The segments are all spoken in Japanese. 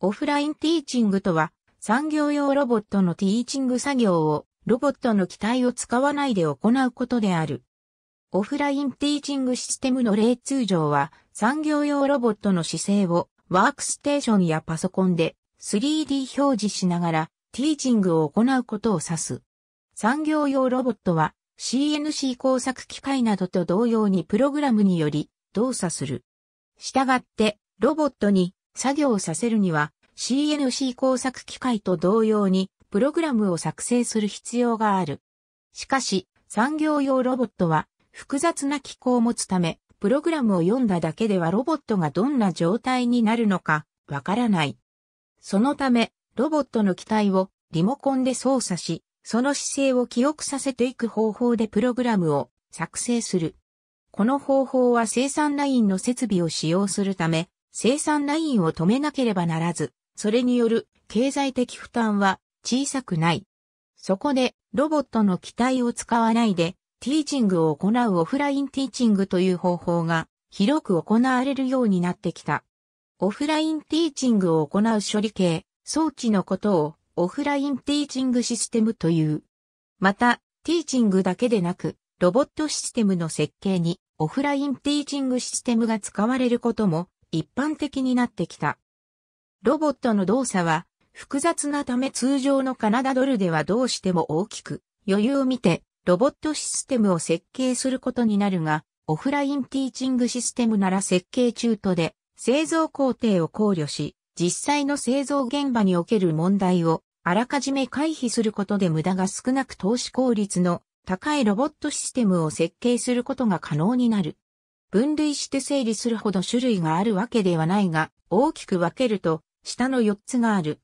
オフラインティーチングとは、産業用ロボットのティーチング作業を、ロボットの機体を使わないで行うことである。オフラインティーチングシステムの例通常は、産業用ロボットの姿勢を、ワークステーションやパソコンで 3D 表示しながら、ティーチングを行うことを指す。産業用ロボットは、CNC 工作機械などと同様にプログラムにより動作する。したがって、ロボットに作業させるには CNC 工作機械と同様にプログラムを作成する必要がある。しかし、産業用ロボットは複雑な機構を持つため、プログラムを読んだだけではロボットがどんな状態になるのかわからない。そのため、ロボットの機体をリモコンで操作し、その姿勢を記憶させていく方法でプログラムを作成する。この方法は生産ラインの設備を使用するため、生産ラインを止めなければならず、それによる経済的負担は小さくない。そこでロボットの機体を使わないでティーチングを行うオフラインティーチングという方法が広く行われるようになってきた。オフラインティーチングを行う処理系、装置のことをオフラインティーチングシステムという。また、ティーチングだけでなく、ロボットシステムの設計にオフラインティーチングシステムが使われることも一般的になってきた。ロボットの動作は複雑なため通常のカナダドルではどうしても大きく余裕を見てロボットシステムを設計することになるがオフラインティーチングシステムなら設計中途で製造工程を考慮し実際の製造現場における問題をあらかじめ回避することで無駄が少なく投資効率の高いロボットシステムを設計することが可能になる。分類して整理するほど種類があるわけではないが、大きく分けると、下の4つがある。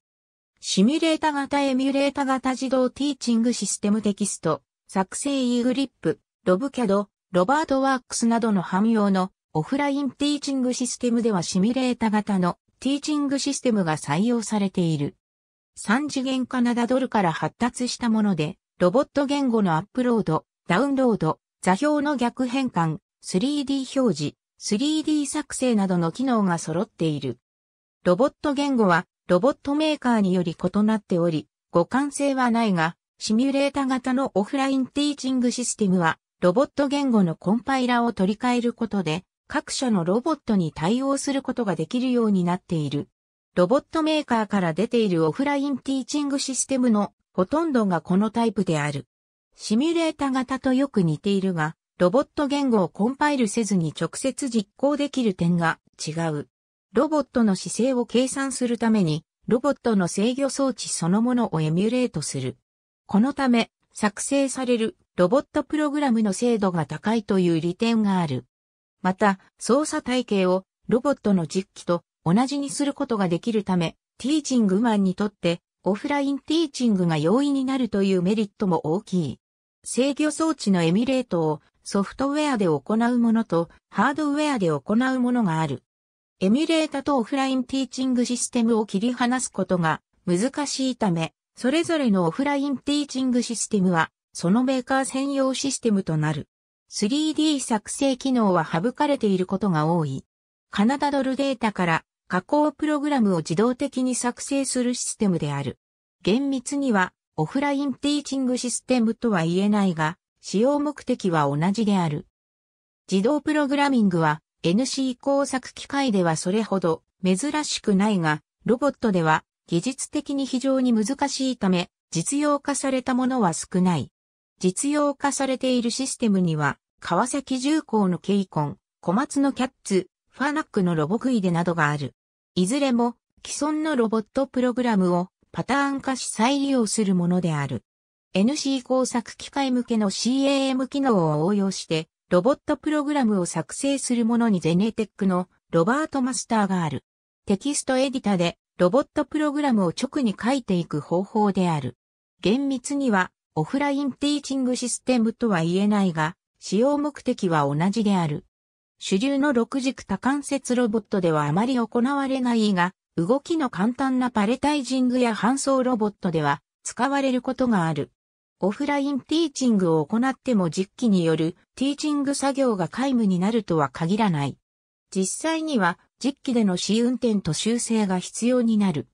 シミュレータ型エミュレータ型自動ティーチングシステムテキスト、作成 e グリップ、ロブキャド、ロバートワークスなどの汎用のオフラインティーチングシステムではシミュレータ型のティーチングシステムが採用されている。3次元カナダドルから発達したもので、ロボット言語のアップロード、ダウンロード、座標の逆変換、3D 表示、3D 作成などの機能が揃っている。ロボット言語はロボットメーカーにより異なっており、互換性はないが、シミュレータ型のオフラインティーチングシステムは、ロボット言語のコンパイラを取り替えることで、各社のロボットに対応することができるようになっている。ロボットメーカーから出ているオフラインティーチングシステムのほとんどがこのタイプである。シミュレータ型とよく似ているが、ロボット言語をコンパイルせずに直接実行できる点が違う。ロボットの姿勢を計算するために、ロボットの制御装置そのものをエミュレートする。このため、作成されるロボットプログラムの精度が高いという利点がある。また、操作体系をロボットの実機と同じにすることができるため、ティーチングマンにとってオフラインティーチングが容易になるというメリットも大きい。制御装置のエミュレートをソフトウェアで行うものとハードウェアで行うものがある。エミュレータとオフラインティーチングシステムを切り離すことが難しいため、それぞれのオフラインティーチングシステムは、そのメーカー専用システムとなる。3D 作成機能は省かれていることが多い。カナダドルデータから加工プログラムを自動的に作成するシステムである。厳密にはオフラインティーチングシステムとは言えないが、使用目的は同じである。自動プログラミングは NC 工作機械ではそれほど珍しくないが、ロボットでは技術的に非常に難しいため、実用化されたものは少ない。実用化されているシステムには、川崎重工のケイコン、小松のキャッツ、ファナックのロボクイデなどがある。いずれも既存のロボットプログラムをパターン化し再利用するものである。NC 工作機械向けの CAM 機能を応用して、ロボットプログラムを作成するものにゼネテックのロバートマスターがある。テキストエディタでロボットプログラムを直に書いていく方法である。厳密にはオフラインティーチングシステムとは言えないが、使用目的は同じである。主流の六軸多関節ロボットではあまり行われないが、動きの簡単なパレタイジングや搬送ロボットでは使われることがある。オフラインティーチングを行っても実機によるティーチング作業が皆無になるとは限らない。実際には実機での試運転と修正が必要になる。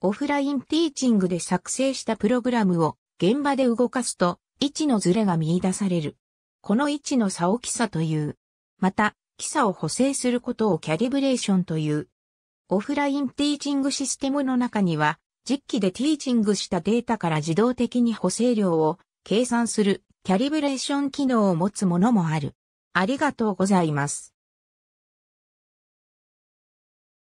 オフラインティーチングで作成したプログラムを現場で動かすと位置のズレが見出される。この位置の差を基差という。また、基差を補正することをキャリブレーションという。オフラインティーチングシステムの中には実機でティーチングしたデータから自動的に補正量を計算するキャリブレーション機能を持つものもある。ありがとうございます。